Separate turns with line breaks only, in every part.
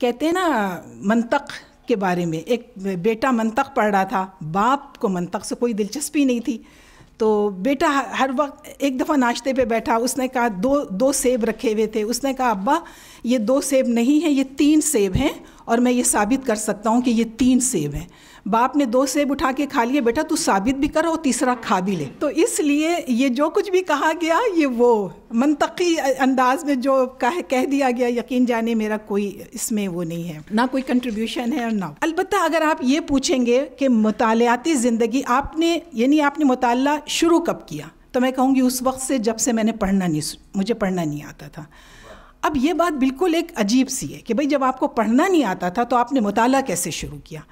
कहते हैं ना मंतक के बारे में एक बेटा मंतक पढ़ रहा था बाप को मंतक से कोई दिलचस्पी नहीं थी तो बेटा हर वक्त एक दफ़ा नाश्ते पे बैठा उसने कहा दो दो सेब रखे हुए थे उसने कहा अब्बा ये दो सेब नहीं हैं ये तीन सेब हैं और मैं ये साबित कर सकता हूँ कि ये तीन सेब हैं बाप ने दो सेब उठा के खा लिए बेटा तू साबित भी कर और तीसरा खा भी ले तो इसलिए ये जो कुछ भी कहा गया ये वो मनतकी अंदाज में जो कह कह दिया गया यकीन जाने मेरा कोई इसमें वो नहीं है ना कोई कंट्रीब्यूशन है और ना अलबत् अगर आप ये पूछेंगे कि मतालती ज़िंदगी आपने यानी आपने मताल शुरू कब किया तो मैं कहूँगी उस वक्त से जब से मैंने पढ़ना नहीं मुझे पढ़ना नहीं आता था अब ये बात बिल्कुल एक अजीब सी है कि भाई जब आपको पढ़ना नहीं आता था तो आपने मुताला कैसे शुरू किया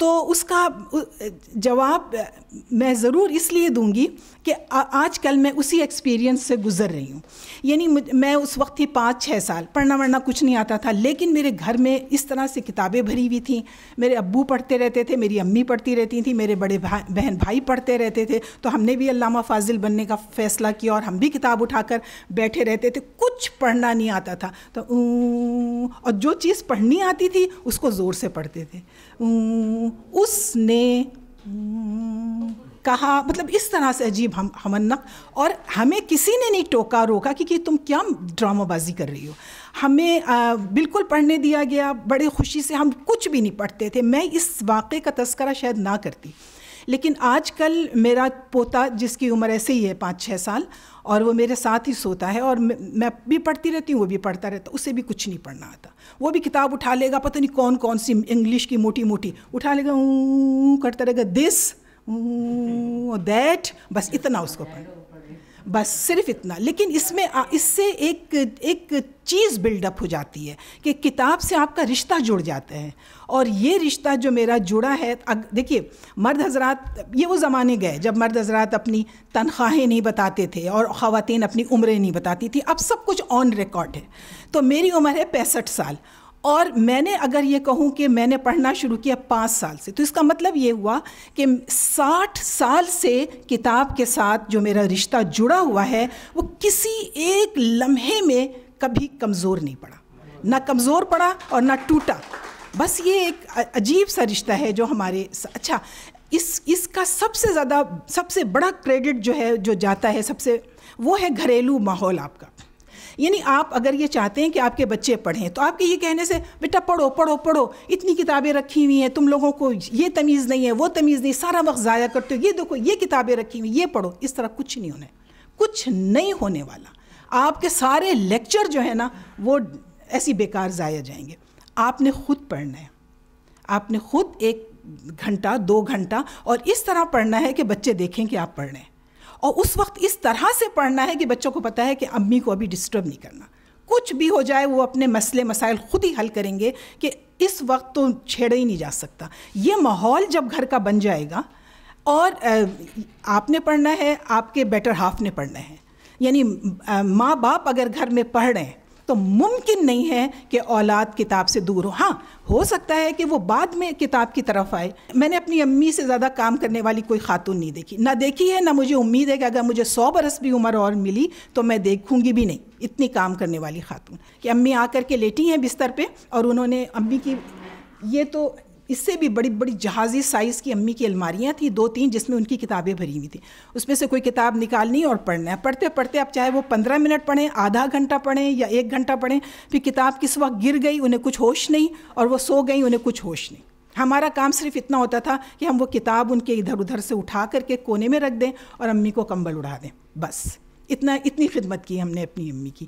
तो उसका जवाब मैं ज़रूर इसलिए दूंगी कि आजकल मैं उसी एक्सपीरियंस से गुज़र रही हूँ यानी मैं उस वक्त थी पाँच छः साल पढ़ना वढ़ना कुछ नहीं आता था लेकिन मेरे घर में इस तरह से किताबें भरी हुई थी मेरे अब्बू पढ़ते रहते थे मेरी अम्मी पढ़ती रहती थी मेरे बड़े भा, बहन भाई पढ़ते रहते थे तो हमने भी अलामा फाजिल बनने का फ़ैसला किया और हम भी किताब उठाकर बैठे रहते थे कुछ पढ़ना नहीं आता था तो और जो चीज़ पढ़नी आती थी उसको ज़ोर से पढ़ते थे उसने हम्म, कहा मतलब इस तरह से अजीब हम हमन्ना और हमें किसी ने नहीं टोका रोका कि, कि तुम क्या ड्रामाबाजी कर रही हो हमें आ, बिल्कुल पढ़ने दिया गया बड़े खुशी से हम कुछ भी नहीं पढ़ते थे मैं इस वाक़े का तस्करा शायद ना करती लेकिन आजकल मेरा पोता जिसकी उम्र ऐसे ही है पाँच छः साल और वो मेरे साथ ही सोता है और मैं भी पढ़ती रहती हूँ वो भी पढ़ता रहता उसे भी कुछ नहीं पढ़ना आता वो भी किताब उठा लेगा पता नहीं कौन कौन सी इंग्लिश की मोटी मोटी उठा लेगा करता रहेगा दिस दैट बस इतना उसको पढ़ना बस सिर्फ इतना लेकिन इसमें इससे एक एक चीज़ बिल्डअप हो जाती है कि किताब से आपका रिश्ता जुड़ जाता है और ये रिश्ता जो मेरा जुड़ा है देखिए मर्द हजरात ये वो ज़माने गए जब मर्द हजरात अपनी तनख्वाहें नहीं बताते थे और ख़वान अपनी उम्रें नहीं बताती थी अब सब कुछ ऑन रिकॉर्ड है तो मेरी उम्र है पैंसठ साल और मैंने अगर ये कहूँ कि मैंने पढ़ना शुरू किया पाँच साल से तो इसका मतलब ये हुआ कि साठ साल से किताब के साथ जो मेरा रिश्ता जुड़ा हुआ है वो किसी एक लम्हे में कभी कमज़ोर नहीं पड़ा ना कमज़ोर पड़ा और ना टूटा बस ये एक अजीब सा रिश्ता है जो हमारे अच्छा इस इसका सबसे ज़्यादा सबसे बड़ा क्रेडिट जो है जो जाता है सबसे वो है घरेलू माहौल आपका यानी आप अगर ये चाहते हैं कि आपके बच्चे पढ़ें तो आपके ये कहने से बेटा पढ़ो पढ़ो पढ़ो इतनी किताबें रखी हुई हैं तुम लोगों को ये तमीज़ नहीं है वो तमीज़ नहीं सारा वक्त ज़ाया करते हो ये देखो ये किताबें रखी हुई ये पढ़ो इस तरह कुछ नहीं होना कुछ नहीं होने वाला आपके सारे लेक्चर जो है ना वो ऐसी बेकार ज़ाया जाएंगे आपने खुद पढ़ना है आपने खुद एक घंटा दो घंटा और इस तरह पढ़ना है कि बच्चे देखें कि आप पढ़ रहे हैं और उस वक्त इस तरह से पढ़ना है कि बच्चों को पता है कि अम्मी को अभी डिस्टर्ब नहीं करना कुछ भी हो जाए वो अपने मसले मसाइल खुद ही हल करेंगे कि इस वक्त तो छेड़ा ही नहीं जा सकता ये माहौल जब घर का बन जाएगा और आपने पढ़ना है आपके बेटर हाफ ने पढ़ना है यानी माँ बाप अगर घर में पढ़ रहे हैं तो मुमकिन नहीं है कि औलाद किताब से दूर हो हाँ हो सकता है कि वो बाद में किताब की तरफ आए मैंने अपनी अम्मी से ज़्यादा काम करने वाली कोई खातून नहीं देखी ना देखी है ना मुझे उम्मीद है कि अगर मुझे सौ बरस भी उम्र और मिली तो मैं देखूंगी भी नहीं इतनी काम करने वाली खातून कि अम्मी आकर के लेटी हैं बिस्तर पे और उन्होंने अम्मी की ये तो इससे भी बड़ी बड़ी जहाज़ी साइज़ की अम्मी की अलमारियाँ थी दो तीन जिसमें उनकी किताबें भरी हुई थी उसमें से कोई किताब निकालनी और पढ़ना है पढ़ते पढ़ते आप चाहे वो पंद्रह मिनट पढ़ें आधा घंटा पढ़ें या एक घंटा पढ़ें फिर किताब किस वक्त गिर गई उन्हें कुछ होश नहीं और वो सो गई उन्हें कुछ होश नहीं हमारा काम सिर्फ इतना होता था कि हम वो किताब उनके इधर उधर से उठा करके कोने में रख दें और अम्मी को कंबल उड़ा दें बस इतना इतनी खिदमत की हमने अपनी अम्मी की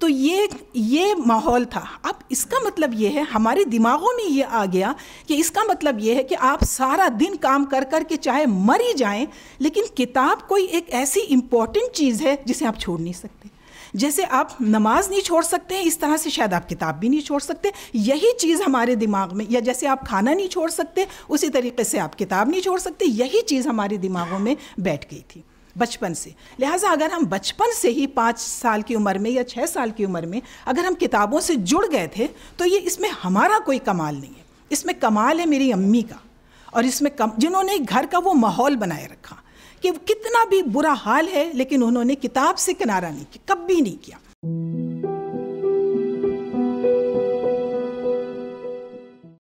तो ये ये माहौल था अब इसका मतलब ये है हमारे दिमागों में ये आ गया कि इसका मतलब ये है कि आप सारा दिन काम कर कर के चाहे मर ही जाएं लेकिन किताब कोई एक ऐसी इम्पॉर्टेंट चीज़ है जिसे आप छोड़ नहीं सकते जैसे आप नमाज नहीं छोड़ सकते हैं इस तरह से शायद आप किताब भी नहीं छोड़ सकते यही चीज़ हमारे दिमाग में या जैसे आप खाना नहीं छोड़ सकते उसी तरीके से आप किताब नहीं छोड़ सकते यही चीज़ हमारे दिमागों में बैठ गई थी बचपन से लिहाजा अगर हम बचपन से ही पाँच साल की उम्र में या छः साल की उम्र में अगर हम किताबों से जुड़ गए थे तो ये इसमें हमारा कोई कमाल नहीं है इसमें कमाल है मेरी अम्मी का और इसमें कम जिन्होंने घर का वो माहौल बनाए रखा कि कितना भी बुरा हाल है लेकिन उन्होंने किताब से किनारा नहीं किया कभी नहीं किया